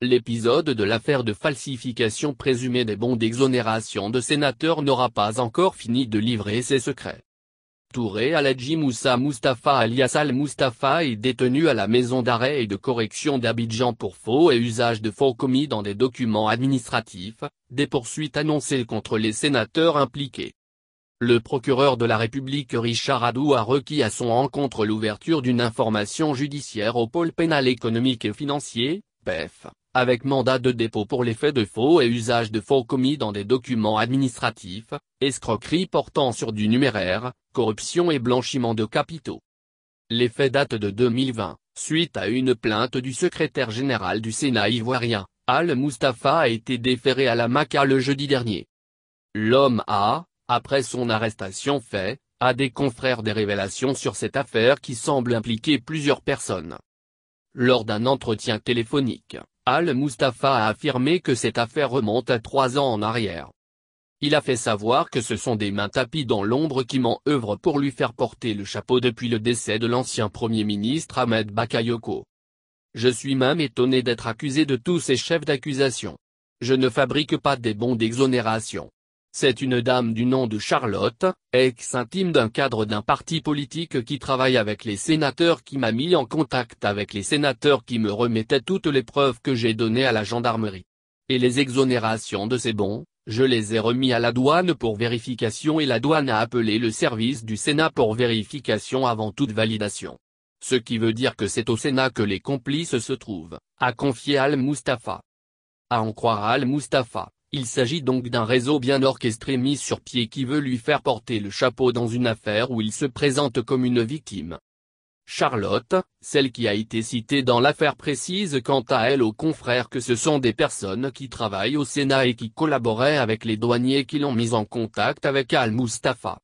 l'épisode de l'affaire de falsification présumée des bons d'exonération de sénateurs n'aura pas encore fini de livrer ses secrets. Touré Aladji Moussa Mustafa alias Al Mustafa est détenu à la maison d'arrêt et de correction d'Abidjan pour faux et usage de faux commis dans des documents administratifs, des poursuites annoncées contre les sénateurs impliqués. Le procureur de la République Richard Adou a requis à son encontre l'ouverture d'une information judiciaire au pôle pénal économique et financier, PEF avec mandat de dépôt pour les faits de faux et usage de faux commis dans des documents administratifs, escroquerie portant sur du numéraire, corruption et blanchiment de capitaux. Les faits datent de 2020, suite à une plainte du secrétaire général du Sénat ivoirien, Al Mustafa a été déféré à la MACA le jeudi dernier. L'homme a, après son arrestation fait, à des confrères des révélations sur cette affaire qui semble impliquer plusieurs personnes. Lors d'un entretien téléphonique, Al Mustafa a affirmé que cette affaire remonte à trois ans en arrière. Il a fait savoir que ce sont des mains tapies dans l'ombre qui m'en œuvrent pour lui faire porter le chapeau depuis le décès de l'ancien Premier ministre Ahmed Bakayoko. Je suis même étonné d'être accusé de tous ces chefs d'accusation. Je ne fabrique pas des bons d'exonération. C'est une dame du nom de Charlotte, ex-intime d'un cadre d'un parti politique qui travaille avec les sénateurs qui m'a mis en contact avec les sénateurs qui me remettaient toutes les preuves que j'ai données à la gendarmerie. Et les exonérations de ces bons, je les ai remis à la douane pour vérification et la douane a appelé le service du Sénat pour vérification avant toute validation. Ce qui veut dire que c'est au Sénat que les complices se trouvent, a confié Al-Mustafa. À en croire Al-Mustafa. Il s'agit donc d'un réseau bien orchestré mis sur pied qui veut lui faire porter le chapeau dans une affaire où il se présente comme une victime. Charlotte, celle qui a été citée dans l'affaire précise quant à elle aux confrères que ce sont des personnes qui travaillent au Sénat et qui collaboraient avec les douaniers qui l'ont mise en contact avec Al-Mustafa.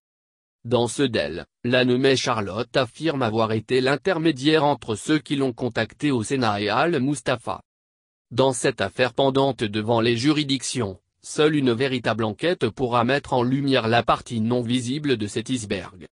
Dans ce d'elle, la nommée Charlotte affirme avoir été l'intermédiaire entre ceux qui l'ont contacté au Sénat et Al-Mustafa. Dans cette affaire pendante devant les juridictions, seule une véritable enquête pourra mettre en lumière la partie non visible de cet iceberg.